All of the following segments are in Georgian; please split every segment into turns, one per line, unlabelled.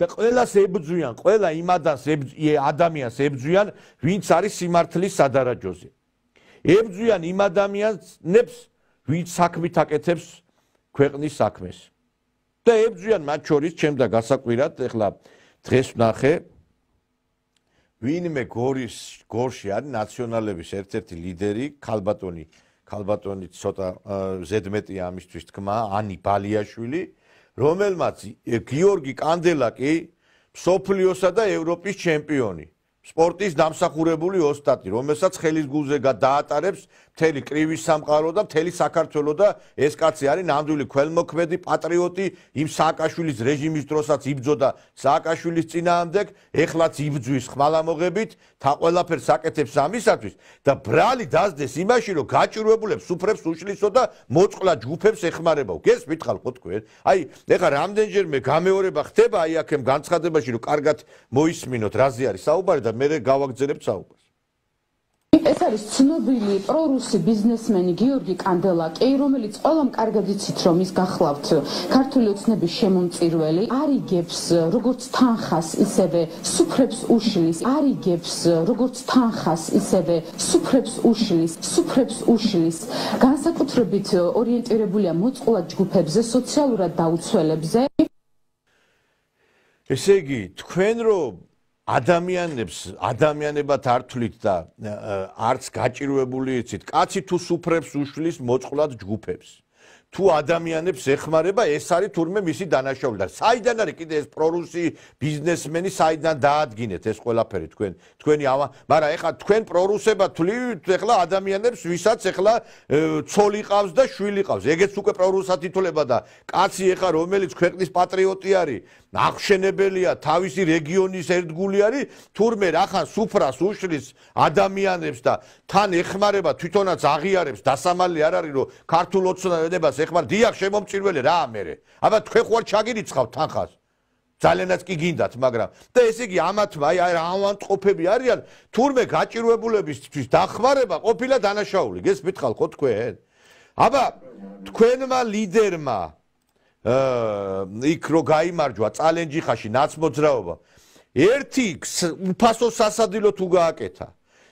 და ყველას ებძვიან, ყველა იმ ადამიანს ებძვიან, ვინც არის სიმართლის სადარაჯოზე. ებძვიან იმ ადამიანებს, ვინც საქმით აკეთებს ქვეყნის საქმეს. და ებძვიან მათ შორის ჩემ და გასაკვირად, ეხლა დღეს ვნახე ვინმე გორის გორში არის ნაციონალების ერთ-ერთი ლიდერი, ხალბატონი, ხალბატონი ცოტა ზედმეტია ამისთვის თქმა, ანი ბალიაშვილი. რომელმაც გიორგი კანდელაკი სოფლიოსა და ევროპის ჩემპიონი სპორტის დამსახურებული ოსტატი, რომელსაც ხელის გულზე გადაატარებს მთელი კრივის სამყარო და მთელი საქართველოს და ეს კაცი არის ნამდვილი ქველმოქმედი პატრიოტი იმ სააკაშვილის რეჟიმის დროსაც იბძოდა სააკაშვილის წინააღმდეგ ეხლაც იბძვის ხმალამოღებით და ყველაფერს აკეთებს ამისათვის და ბრალი დაძდეს იმაში რომ გაჭირვებულებს უფრებს უშლისო და მოწყლა ჯუფებს ეხმარებავ გესმით ხალხო თქვენ აი ეხა რამდენჯერმე გამეორება ხდება აი აქემ განცხადებაში რომ კარგად მოისმინოთ რაზე არის საუბარი და მე გავაგზავნებ საუბარს ეს არის ცნობილი პრორუსი ბიზნესმენი გიორგი კანდელაკი, რომელიც ყველამ კარგად იცით, რომ ის გახლავთ ქართული ოცნების შემომწირველი, არიგებს როგორც თანხას, ისევე სუფრებს უშლის, არიგებს როგორც თანხას, ისევე სუფრებს უშლის, სუფრებს უშლის. განსაკუთრებით ორიენტირებულია მოწყვლა ჯგუფებზე, სოციალურად დაუცველებზე. ესე იგი, თქვენ რომ ადამიანებს ადამიანებად არ თვლით და არც გაჭირვებული იცით. კაცი თუ სუფრებს უშლის მოწყვლად ჯგუფებს. თუ ადამიანებს ეხმარება, ეს არის თურმე მისი დანაშაული და საიდან არის კიდე ეს პრორუსი ბიზნესმენი საიდან დაადგინეთ ეს ყველაფერი თქვენ თქვენი ამა, მაგრამ ეხლა თქვენ პრორუსება თვლით ეხლა ადამიანებს, ვისაც ეხლა ცოლი ყავს და შვილი ყავს. ეგეც უკვე პრორუსად ითვლება და კაცი ეხლა რომელიც ქვეყნის პატრიოტი არის, აღშენებელია თავისი რეგიონის ერთგული არის თურმე რახან სუფრას უშლის ადამიანებს და თან ეხმარება თვითონაც აღიარებს დასამალი არ არის რომ ქართულ ოცნებას ეხმარ დიახ შემომწირველი რა ამერე აბა თქვენ ხوار ჩაგირიცხავ თანხას ძალიანაც კი გინდათ მაგრამ და ესე იგი ამათმა აი რა ავანტყოფები არიან თურმე გაჭირვებულებისთვის დახმარება ყოფილა დანაშაული გესმით ხალხო თქვენ აბა თქვენმა ლიდერმა იქ რო გამოიმარჯვა წალენჯიხაში ნაცმოძრაობა ერთი უფასო სასადილო თუ გააკეთა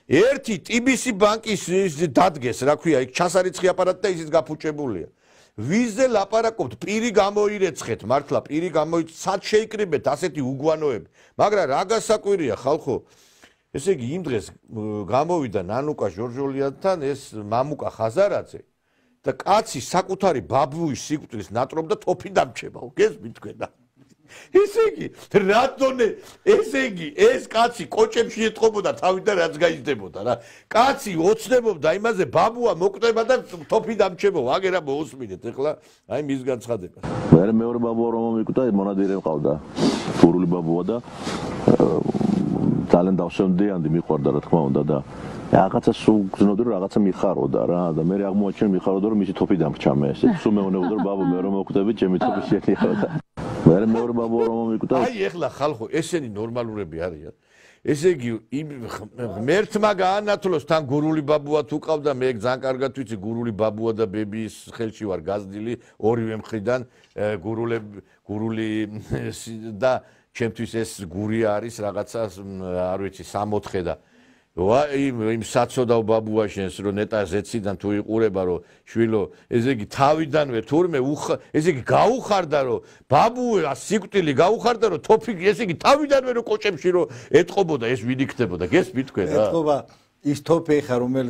ერთი TBC ბანკის დადგეს რა ქვია იქ ჩასარიცხი აპარატი და ისიც გაფუჭებულია ვიზე ლაპარაკობთ პირი გამოირეცხეთ მართლა პირი გამოიც სად შეიკრიბეთ ასეთი უგვანოები მაგრამ რა გასაკვირია ხალხო ესე იგი იმ დღეს გამოვიდა ნანუკა ჟორჟოლიათთან ეს მამუკა ხაზარაძე და კაცი საკუთარი ბაბუის სიკვდილის ნატრობ და თოფი დამჭება. გესმით თქვენა? ესე იგი, რატონე, ესე იგი, ეს კაცი კოჭებში ეთყობოდა თავიდან რაც გაიძდებოდა რა. კაცი ოცნებობდა იმაზე ბაბუა მოკვდება და თოფი დამჭებო, აგერა მოусმინეთ ეხლა აი მის განცხადება. მერე მეორე ბაბუა რომ მომიკვდა, მონადირე მყავდა. გურული ბაბუა და ძალიან დავშენდიანდი მიყვარდა რა თქმა უნდა და რაღაცა სულ გძნობდი რომ რაღაცა მიხაროდა რა და მე აღმოაჩინე მიხაროდა რომ მისი თოფი დამრჩამე ესე სულ მეუნებოდა რომ ბაბო მე რომ მოკვდები ჩემი თოფი შეიძლება მე მე რომ ბაბო რომ მომიკვდა აი ეხლა ხალხო ესენი ნორმალურები არიან ესე იგი მერთმა გაანათლოს თან გურული ბაბუა თუ ყავდა მე ძალიან კარგად ვიცი გურული ბაბუა და ბებიის ხელში ვარ გაზდილი ორივე მხრიდან გურულები გურული და ჩემთვის ეს გურია არის რაღაცა არ ვიცი 6-4 და იმ იმ საცოდავ ბაბუა შენს რომ ნეტა ზეციდან თუ იყურება რომ შვილო ესე იგი თავიდანვე თურმე ესე იგი გაუხარდა რომ ბაბუა სიკვდილი გაუხარდა რომ თოფიკი ესე იგი თავიდანვე რომ კოჭებში რომ ეთყობოდა ეს ვიდი ხდებოდა გესმით თქვენ რა ეთყობა ის თოფი ხა რომელ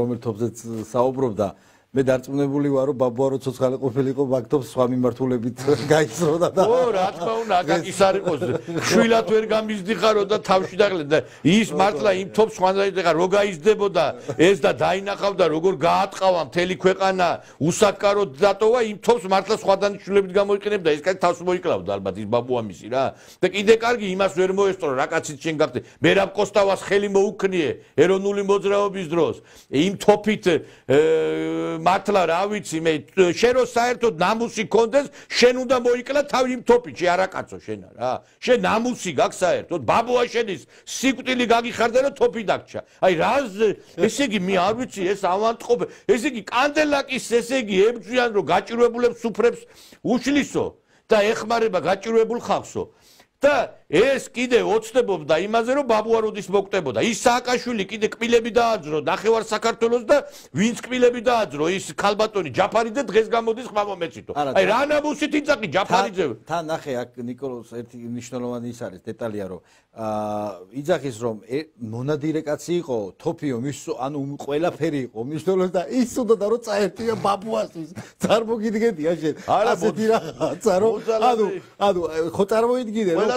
რომელ თოფზეც საუბრობდა მე დარწმუნებული ვარ რომ ბაბუა რო ცოცხალი ყოფილიყო ბაქტობს სხვა მიმართულებით გაიწრო და ო რა თქმა უნდა აკაკი არ იყოს შვილად ვერ გამიზდიხარო და თავში დაღლე და ის მართლა იმ თობს ხანდაიდა რო გაიზდებოდა ეს და დაინახავდა როგორ გაატყავა მთელი ქვეყანა უსაკარო დატოვა იმ თობს მართლა სხვადასხვა შვილებით გამოიყენებდა ეს კაც თავს მოიკლავდა ალბათ ის ბაბუა მისი რა და კიდე კარგი იმას ვერ მოესწრო რა კაცით შენ გახდე მე რა კოსტავას ხელი მოუქნიე ეროვნული მოძრაობის დროს იმ თოფით მართლა რა ვიცი მე შენ რო საერთოდ ნამუსი კონდეს შენ უნდა მოიკლა თავი იმ თოპიჩი არაკაცო შენ რა შენ ნამუსი გაქვს საერთოდ ბაბუა შენის სიკვდილი გაგიხარდა რომ თოფი დაგჭა აი რა ესე იგი მე არ ვიცი ეს ავანტყობ ესე იგი კანდელაკის ესე იგი ებძვიან რომ გაჭირვებულებს უფრებს უშლისო და ეხმარება გაჭირვებულ ხალხსო და ეს კიდე ოცნებობდა იმაზე რომ ბაბუაროდის მოკვდებოდა ის სააკაშვილი კიდე კმილები დააძრო ნახევარ საქართველოს და ვინც კმილები დააძრო ის ქალბატონი ჯაფარიძე დღეს გამოდის ხმა მომეცითო აი რა ნაბუსით იძაკი ჯაფარიძე თან ნახე აქ نيكოლოს ერთი მნიშვნელოვანი ის არის დეტალია რომ აა იძახის რომ მონადირე კაცი იყო თოფიო მის ანუ ყველაფერი იყო მნიშვნელოს და ის უნდა რომ წაერტია ბაბუასის წარმოგიდგენია შენ ასეთი რაღაცა რომ ანუ ანუ ხო წარმოიდგინე რომ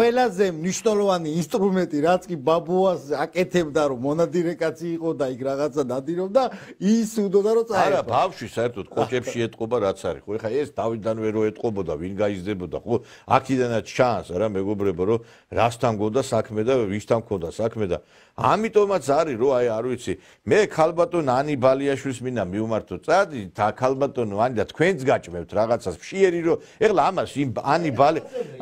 ყველა ყველაზე მნიშვნელოვანი ინსტრუმენტი რაც კი ბაბუას აკეთებდა რომ მონადირე კაცი იყო და იქ რაღაცა დადიროდა ის უნდა რომ წაიყო არა ბავში საერთოდ კოჭებში ეთყობა რაც არის ხო ეხა ეს დავიდან ვერო ეთყობოდა ვინ გაიზდებოდა ხო აქიდანაც ჩანს რა მეგობრებო რომ რასთან გონდა საქმე და ვისთან გონდა საქმე და ამიტომაც არის რომ აი არ ვიცი მე ქალბატონ ანიბალიაშვილს მინდა მივმართო წადი და ქალბატონო ანი და თქვენც გაჭმევთ რაღაცას შიერი რომ ეხლა ამას იმ ანიბალი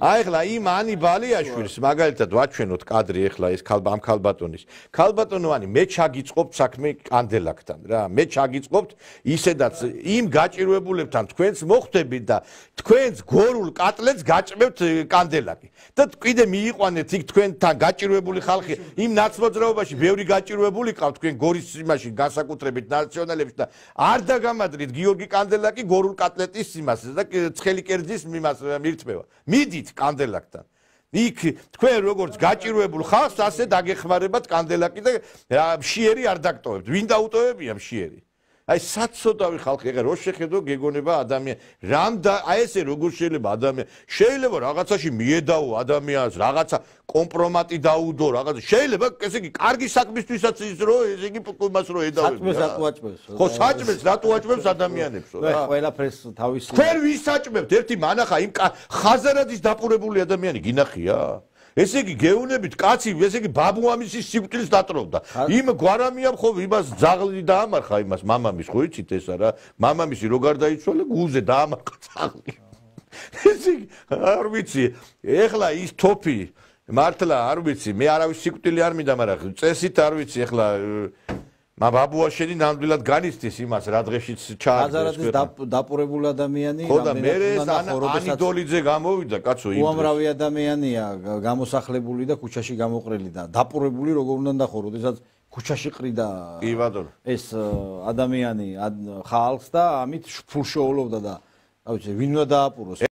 აი ეხლა იმ ანიბალი ალიაშვილს მაგალითად ვაჩვენოთ კადრი ეხლა ეს ქალბა ამ ქალბატონის. ქალბატონოვანი მე ჩაგიწყობთ საქმე კანდელაკთან რა. მე ჩაგიწყობთ ისედაც იმ გაჭირვებულებთან თქვენს მოხდები და თქვენს გორულ კატლეტს გაჭმევთ კანდელაკი. და კიდე მიიყვანეთ იქ თქვენთან გაჭირვებული ხალხი იმ ნაცმოძრაობაში ბევრი გაჭირვებული ყავთ თქვენ გორის იმაში განსაკუთრებით ნაციონალებში და არ დაგამადრით გიორგი კანდელაკი გორულ კატლეტის იმას და ცხელი კერძის იმას მირთმევა. მიდით კანდელაკთან. იქ თქვენ როგორც გაჭირვებულ ხალხს ასე დაგეხმარებათ კანდელაკი და შიერი არ დაკტოვებთ. ვინ დაუტოვებია შიერი? აი საცოდავი ხალხი ეხა რო შეხედო გეგონება ადამიანს რამ და აი ესე როგორ შეიძლება ადამიანს შეიძლება რაღაცაში მიედაო ადამიანს რაღაცა კომპრომატი დაუდო რაღაცა შეიძლება ესე იგი კარგი საქმისთვისაც ის რო ესე იგი მას რო ედავებს საჭმეს ატუაჭმებს ხო საჭმეს ატუაჭმებს ადამიანებს რა ყველაფერს თავისი თქვენ ვის საჭმებთ ერთი მანახა იმ ხაზარაძის დაპურებული ადამიანი გინახია ესე იგი გეუნებით კაცი ესე იგი ბაბუამისის სიკვდილს დატროვდა იმ გვარამიამ ხო იმას ძაღლი დაამარხა იმას მამამის ხო იცით ეს არა მამამისი რო გარდაიცვალა გულზე დაამარხა ძაღლი ესე იგი არ ვიცი ეხლა ის თოფი მართლა არ ვიცი მე არავის სიკვდილი არ მინდა მაგრამ წესით არ ვიცი ეხლა მაგრამ აბუა შენი ნამდვილად განიცდის იმას რა დღეშიც ჩააგდეს ეს ქვეყანა აზარაძის დაპურებული ადამიანი რამდენიმე ანი დოლიძე გამოვიდა კაცო იმ უამრავი ადამიანია გამოსახლებული და ქუჩაში გამოყრილი და დაპურებული როგორ უნდა ნახო როდესაც ქუჩაში ყრიდა კი ბატონო ეს ადამიანი ხალხს და ამით ფულშოულობდა და რა ვიცი ვინ უნდა დააპუროს